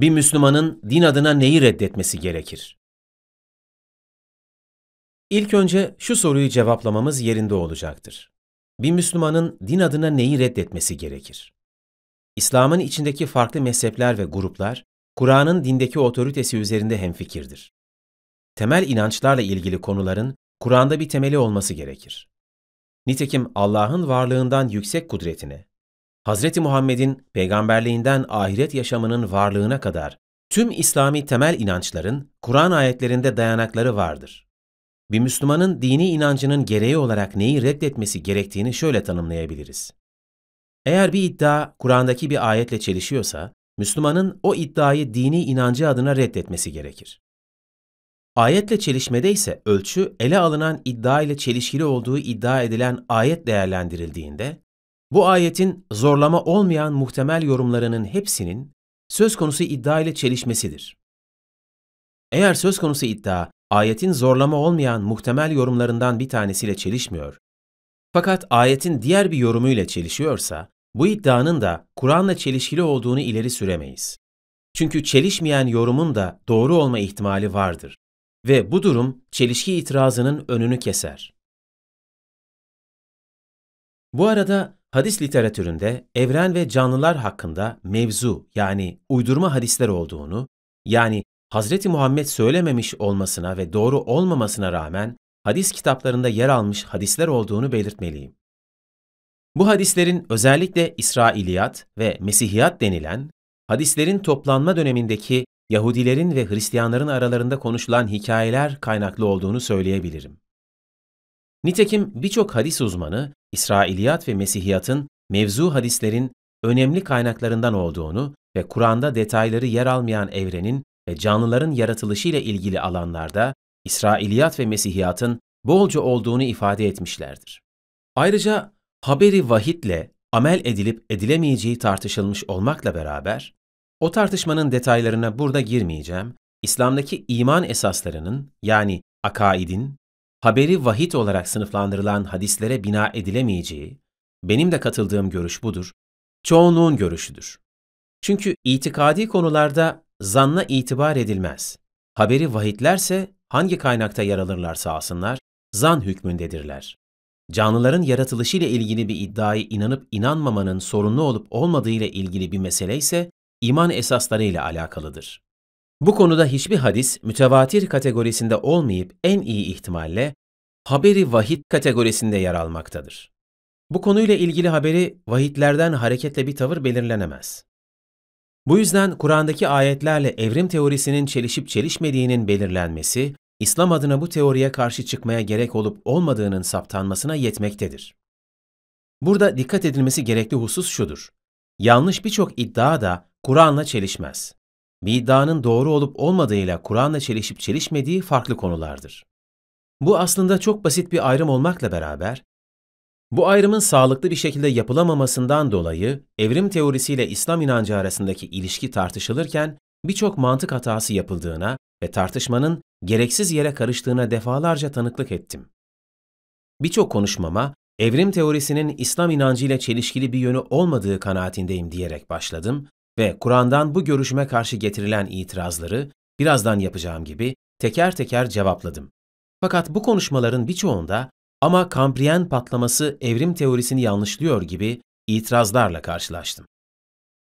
bir Müslümanın din adına neyi reddetmesi gerekir? İlk önce şu soruyu cevaplamamız yerinde olacaktır. Bir Müslümanın din adına neyi reddetmesi gerekir? İslam'ın içindeki farklı mezhepler ve gruplar, Kur'an'ın dindeki otoritesi üzerinde hemfikirdir. Temel inançlarla ilgili konuların Kur'an'da bir temeli olması gerekir. Nitekim Allah'ın varlığından yüksek kudretine, Hz. Muhammed'in peygamberliğinden ahiret yaşamının varlığına kadar tüm İslami temel inançların Kur'an ayetlerinde dayanakları vardır. Bir Müslümanın dini inancının gereği olarak neyi reddetmesi gerektiğini şöyle tanımlayabiliriz. Eğer bir iddia Kur'an'daki bir ayetle çelişiyorsa, Müslümanın o iddiayı dini inancı adına reddetmesi gerekir. Ayetle çelişmede ise ölçü ele alınan iddia ile çelişkili olduğu iddia edilen ayet değerlendirildiğinde bu ayetin zorlama olmayan muhtemel yorumlarının hepsinin söz konusu iddia ile çelişmesidir. Eğer söz konusu iddia ayetin zorlama olmayan muhtemel yorumlarından bir tanesiyle çelişmiyor fakat ayetin diğer bir yorumuyla çelişiyorsa bu iddianın da Kur'an'la çelişkili olduğunu ileri süremeyiz. Çünkü çelişmeyen yorumun da doğru olma ihtimali vardır ve bu durum çelişki itirazının önünü keser. Bu arada Hadis literatüründe evren ve canlılar hakkında mevzu yani uydurma hadisler olduğunu, yani Hz. Muhammed söylememiş olmasına ve doğru olmamasına rağmen hadis kitaplarında yer almış hadisler olduğunu belirtmeliyim. Bu hadislerin özellikle İsrailiyat ve Mesihiyat denilen, hadislerin toplanma dönemindeki Yahudilerin ve Hristiyanların aralarında konuşulan hikayeler kaynaklı olduğunu söyleyebilirim. Nitekim birçok hadis uzmanı İsrailiyat ve Mesihiyat'ın mevzu hadislerin önemli kaynaklarından olduğunu ve Kur'an'da detayları yer almayan evrenin ve canlıların yaratılışı ile ilgili alanlarda İsrailiyat ve Mesihiyat'ın bolca olduğunu ifade etmişlerdir. Ayrıca haberi vahitle amel edilip edilemeyeceği tartışılmış olmakla beraber, o tartışmanın detaylarına burada girmeyeceğim, İslam'daki iman esaslarının yani akaidin, haberi vahit olarak sınıflandırılan hadislere bina edilemeyeceği, benim de katıldığım görüş budur, çoğunluğun görüşüdür. Çünkü itikadi konularda zanna itibar edilmez. Haberi vahitlerse hangi kaynakta yer alırlarsa alsınlar, zan hükmündedirler. Canlıların yaratılışı ile ilgili bir iddiayı inanıp inanmamanın sorunlu olup olmadığı ile ilgili bir mesele ise iman esaslarıyla alakalıdır. Bu konuda hiçbir hadis mütevatir kategorisinde olmayıp en iyi ihtimalle haberi vahid kategorisinde yer almaktadır. Bu konuyla ilgili haberi vahitlerden hareketle bir tavır belirlenemez. Bu yüzden Kur'an'daki ayetlerle evrim teorisinin çelişip çelişmediğinin belirlenmesi, İslam adına bu teoriye karşı çıkmaya gerek olup olmadığının saptanmasına yetmektedir. Burada dikkat edilmesi gerekli husus şudur. Yanlış birçok iddia da Kur'an'la çelişmez bir iddianın doğru olup olmadığıyla Kur'an'la çelişip çelişmediği farklı konulardır. Bu aslında çok basit bir ayrım olmakla beraber, bu ayrımın sağlıklı bir şekilde yapılamamasından dolayı evrim teorisiyle İslam inancı arasındaki ilişki tartışılırken birçok mantık hatası yapıldığına ve tartışmanın gereksiz yere karıştığına defalarca tanıklık ettim. Birçok konuşmama evrim teorisinin İslam inancı ile çelişkili bir yönü olmadığı kanaatindeyim diyerek başladım ve Kur'an'dan bu görüşme karşı getirilen itirazları birazdan yapacağım gibi teker teker cevapladım. Fakat bu konuşmaların birçoğunda ama Kambriyen patlaması evrim teorisini yanlışlıyor gibi itirazlarla karşılaştım.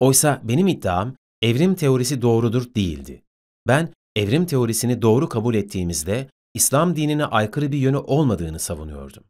Oysa benim iddiam evrim teorisi doğrudur değildi. Ben evrim teorisini doğru kabul ettiğimizde İslam dinine aykırı bir yönü olmadığını savunuyordum.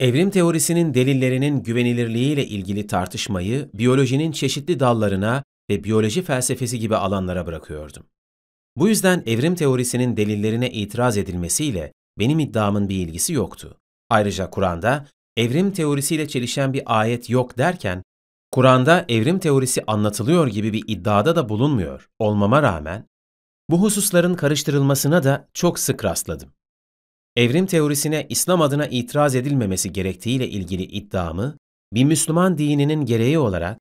Evrim teorisinin delillerinin güvenilirliğiyle ilgili tartışmayı biyolojinin çeşitli dallarına ve biyoloji felsefesi gibi alanlara bırakıyordum. Bu yüzden evrim teorisinin delillerine itiraz edilmesiyle benim iddiamın bir ilgisi yoktu. Ayrıca Kur'an'da evrim teorisiyle çelişen bir ayet yok derken, Kur'an'da evrim teorisi anlatılıyor gibi bir iddiada da bulunmuyor olmama rağmen, bu hususların karıştırılmasına da çok sık rastladım evrim teorisine İslam adına itiraz edilmemesi gerektiğiyle ilgili iddiamı, bir Müslüman dininin gereği olarak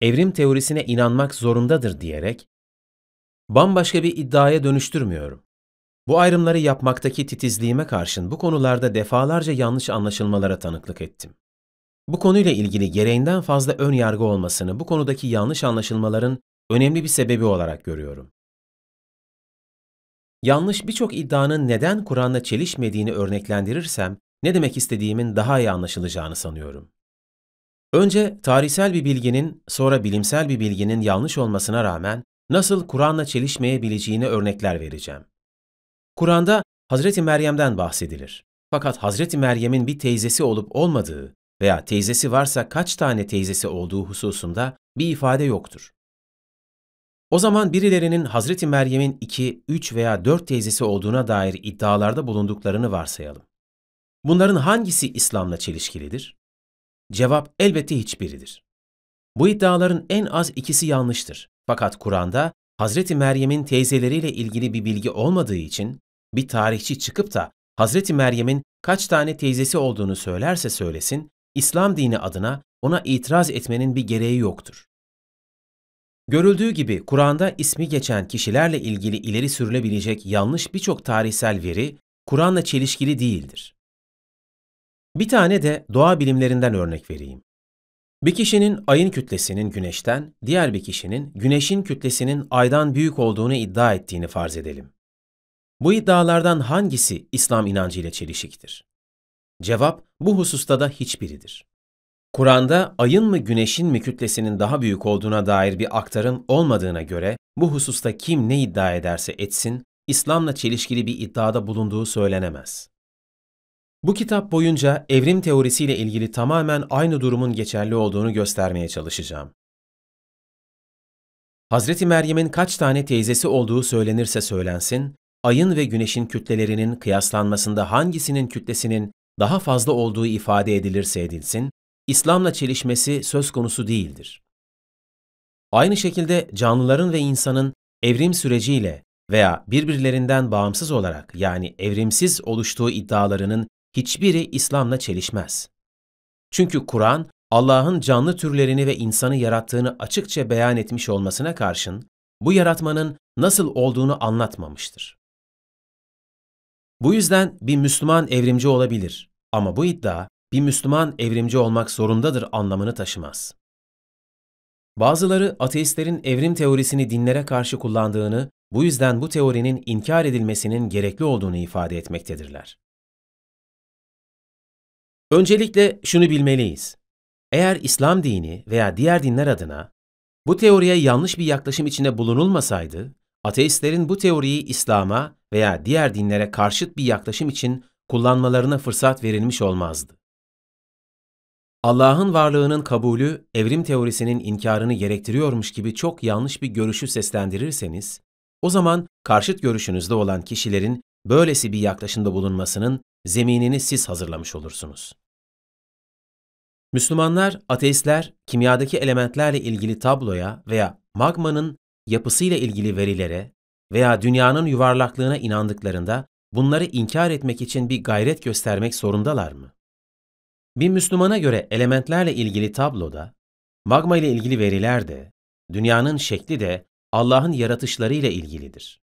evrim teorisine inanmak zorundadır diyerek, bambaşka bir iddiaya dönüştürmüyorum. Bu ayrımları yapmaktaki titizliğime karşın bu konularda defalarca yanlış anlaşılmalara tanıklık ettim. Bu konuyla ilgili gereğinden fazla ön yargı olmasını bu konudaki yanlış anlaşılmaların önemli bir sebebi olarak görüyorum. Yanlış birçok iddianın neden Kur'an'la çelişmediğini örneklendirirsem ne demek istediğimin daha iyi anlaşılacağını sanıyorum. Önce tarihsel bir bilginin, sonra bilimsel bir bilginin yanlış olmasına rağmen nasıl Kur'an'la çelişmeyebileceğine örnekler vereceğim. Kur'an'da Hazreti Meryem'den bahsedilir. Fakat Hazreti Meryem'in bir teyzesi olup olmadığı veya teyzesi varsa kaç tane teyzesi olduğu hususunda bir ifade yoktur. O zaman birilerinin Hazreti Meryem'in iki, üç veya dört teyzesi olduğuna dair iddialarda bulunduklarını varsayalım. Bunların hangisi İslam'la çelişkilidir? Cevap elbette hiçbiridir. Bu iddiaların en az ikisi yanlıştır. Fakat Kur'an'da Hazreti Meryem'in teyzeleriyle ilgili bir bilgi olmadığı için bir tarihçi çıkıp da Hazreti Meryem'in kaç tane teyzesi olduğunu söylerse söylesin, İslam dini adına ona itiraz etmenin bir gereği yoktur. Görüldüğü gibi Kur'an'da ismi geçen kişilerle ilgili ileri sürülebilecek yanlış birçok tarihsel veri Kur'an'la çelişkili değildir. Bir tane de doğa bilimlerinden örnek vereyim. Bir kişinin ayın kütlesinin güneşten, diğer bir kişinin güneşin kütlesinin aydan büyük olduğunu iddia ettiğini farz edelim. Bu iddialardan hangisi İslam inancıyla çelişiktir? Cevap bu hususta da hiçbiridir. Kur'an'da ayın mı güneşin mi kütlesinin daha büyük olduğuna dair bir aktarım olmadığına göre bu hususta kim ne iddia ederse etsin, İslam'la çelişkili bir iddiada bulunduğu söylenemez. Bu kitap boyunca evrim teorisiyle ilgili tamamen aynı durumun geçerli olduğunu göstermeye çalışacağım. Hazreti Meryem'in kaç tane teyzesi olduğu söylenirse söylensin, ayın ve güneşin kütlelerinin kıyaslanmasında hangisinin kütlesinin daha fazla olduğu ifade edilirse edilsin, İslam'la çelişmesi söz konusu değildir. Aynı şekilde canlıların ve insanın evrim süreciyle veya birbirlerinden bağımsız olarak yani evrimsiz oluştuğu iddialarının hiçbiri İslam'la çelişmez. Çünkü Kur'an, Allah'ın canlı türlerini ve insanı yarattığını açıkça beyan etmiş olmasına karşın, bu yaratmanın nasıl olduğunu anlatmamıştır. Bu yüzden bir Müslüman evrimci olabilir ama bu iddia bir Müslüman evrimci olmak zorundadır anlamını taşımaz. Bazıları ateistlerin evrim teorisini dinlere karşı kullandığını, bu yüzden bu teorinin inkar edilmesinin gerekli olduğunu ifade etmektedirler. Öncelikle şunu bilmeliyiz. Eğer İslam dini veya diğer dinler adına bu teoriye yanlış bir yaklaşım içinde bulunulmasaydı, ateistlerin bu teoriyi İslam'a veya diğer dinlere karşıt bir yaklaşım için kullanmalarına fırsat verilmiş olmazdı. Allah'ın varlığının kabulü evrim teorisinin inkarını gerektiriyormuş gibi çok yanlış bir görüşü seslendirirseniz, o zaman karşıt görüşünüzde olan kişilerin böylesi bir yaklaşımda bulunmasının zeminini siz hazırlamış olursunuz. Müslümanlar, ateistler, kimyadaki elementlerle ilgili tabloya veya magmanın yapısıyla ilgili verilere veya dünyanın yuvarlaklığına inandıklarında bunları inkar etmek için bir gayret göstermek zorundalar mı? Bir Müslümana göre elementlerle ilgili tabloda, magma ile ilgili veriler de, dünyanın şekli de Allah'ın yaratışları ile ilgilidir.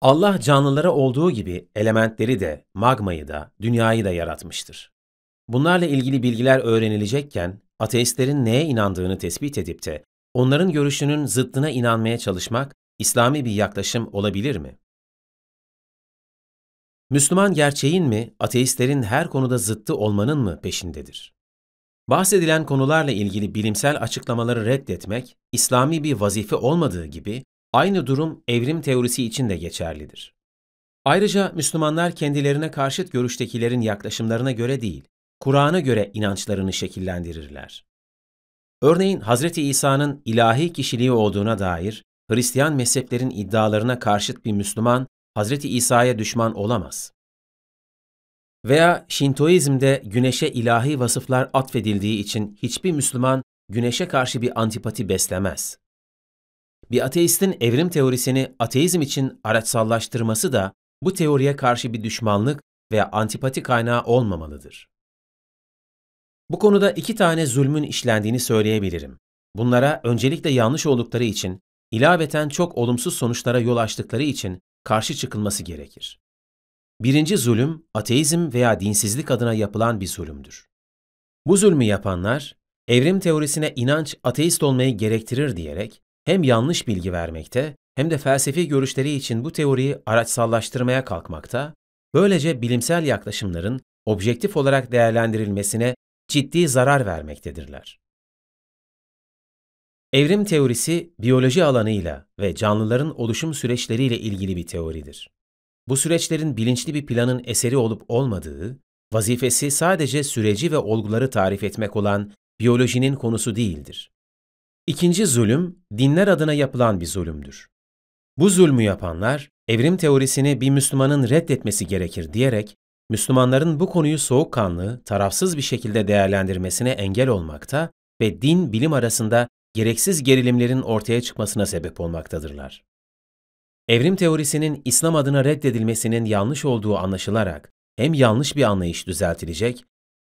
Allah canlılara olduğu gibi elementleri de, magmayı da, dünyayı da yaratmıştır. Bunlarla ilgili bilgiler öğrenilecekken ateistlerin neye inandığını tespit edip de onların görüşünün zıttına inanmaya çalışmak İslami bir yaklaşım olabilir mi? Müslüman gerçeğin mi, ateistlerin her konuda zıttı olmanın mı peşindedir? Bahsedilen konularla ilgili bilimsel açıklamaları reddetmek, İslami bir vazife olmadığı gibi aynı durum evrim teorisi için de geçerlidir. Ayrıca Müslümanlar kendilerine karşıt görüştekilerin yaklaşımlarına göre değil, Kur'an'a göre inançlarını şekillendirirler. Örneğin Hz. İsa'nın ilahi kişiliği olduğuna dair Hristiyan mezheplerin iddialarına karşıt bir Müslüman Hazreti İsa'ya düşman olamaz. Veya Şintoizm'de güneşe ilahi vasıflar atfedildiği için hiçbir Müslüman güneşe karşı bir antipati beslemez. Bir ateistin evrim teorisini ateizm için araçsallaştırması da bu teoriye karşı bir düşmanlık veya antipati kaynağı olmamalıdır. Bu konuda iki tane zulmün işlendiğini söyleyebilirim. Bunlara öncelikle yanlış oldukları için, ilaveten çok olumsuz sonuçlara yol açtıkları için karşı çıkılması gerekir. Birinci zulüm, ateizm veya dinsizlik adına yapılan bir zulümdür. Bu zulmü yapanlar, evrim teorisine inanç ateist olmayı gerektirir diyerek hem yanlış bilgi vermekte hem de felsefi görüşleri için bu teoriyi araçsallaştırmaya kalkmakta, böylece bilimsel yaklaşımların objektif olarak değerlendirilmesine ciddi zarar vermektedirler. Evrim teorisi biyoloji alanıyla ve canlıların oluşum süreçleriyle ilgili bir teoridir. Bu süreçlerin bilinçli bir planın eseri olup olmadığı, vazifesi sadece süreci ve olguları tarif etmek olan biyolojinin konusu değildir. İkinci zulüm, dinler adına yapılan bir zulümdür. Bu zulmü yapanlar, evrim teorisini bir Müslümanın reddetmesi gerekir diyerek, Müslümanların bu konuyu soğukkanlı, tarafsız bir şekilde değerlendirmesine engel olmakta ve din bilim arasında gereksiz gerilimlerin ortaya çıkmasına sebep olmaktadırlar. Evrim teorisinin İslam adına reddedilmesinin yanlış olduğu anlaşılarak hem yanlış bir anlayış düzeltilecek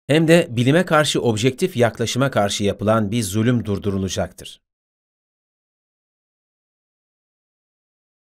hem de bilime karşı objektif yaklaşıma karşı yapılan bir zulüm durdurulacaktır.